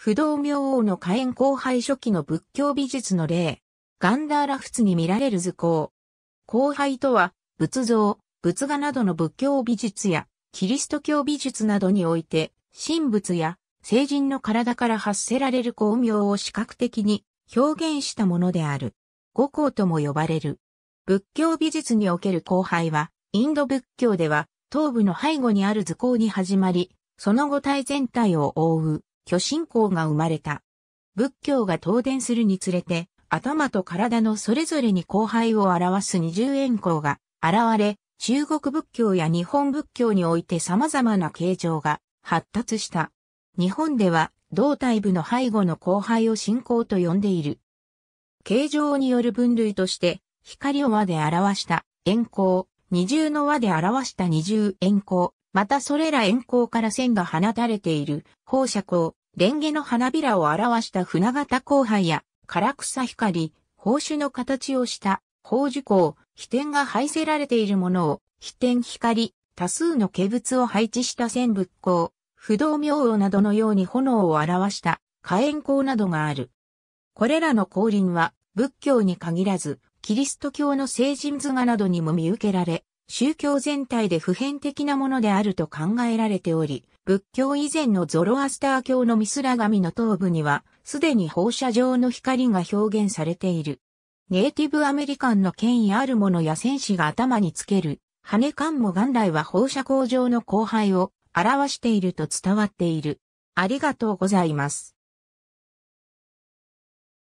不動明王の火炎後輩初期の仏教美術の例、ガンダーラ仏に見られる図工。後輩とは、仏像、仏画などの仏教美術や、キリスト教美術などにおいて、神仏や、聖人の体から発せられる光明を視覚的に表現したものである。五光とも呼ばれる。仏教美術における後輩は、インド仏教では、頭部の背後にある図工に始まり、その後体全体を覆う、巨神校が生まれた。仏教が東伝するにつれて、頭と体のそれぞれに後輩を表す二重円公が現れ、中国仏教や日本仏教において様々な形状が発達した。日本では胴体部の背後の後輩を信仰と呼んでいる。形状による分類として、光を輪で表した円光、二重の輪で表した二重円光、またそれら円光から線が放たれている放射光、レンゲの花びらを表した船形後輩や、唐草光、宝珠の形をした宝珠光、飛天が配せられているものを、飛天光、多数の化物を配置した線仏光、不動明王などのように炎を表した火炎光などがある。これらの降臨は、仏教に限らず、キリスト教の聖人図画などにも見受けられ、宗教全体で普遍的なものであると考えられており、仏教以前のゾロアスター教のミスラ神の頭部には、すでに放射状の光が表現されている。ネイティブアメリカンの権威ある者や戦士が頭につける、羽冠も元来は放射工場の荒廃を表していると伝わっている。ありがとうございます。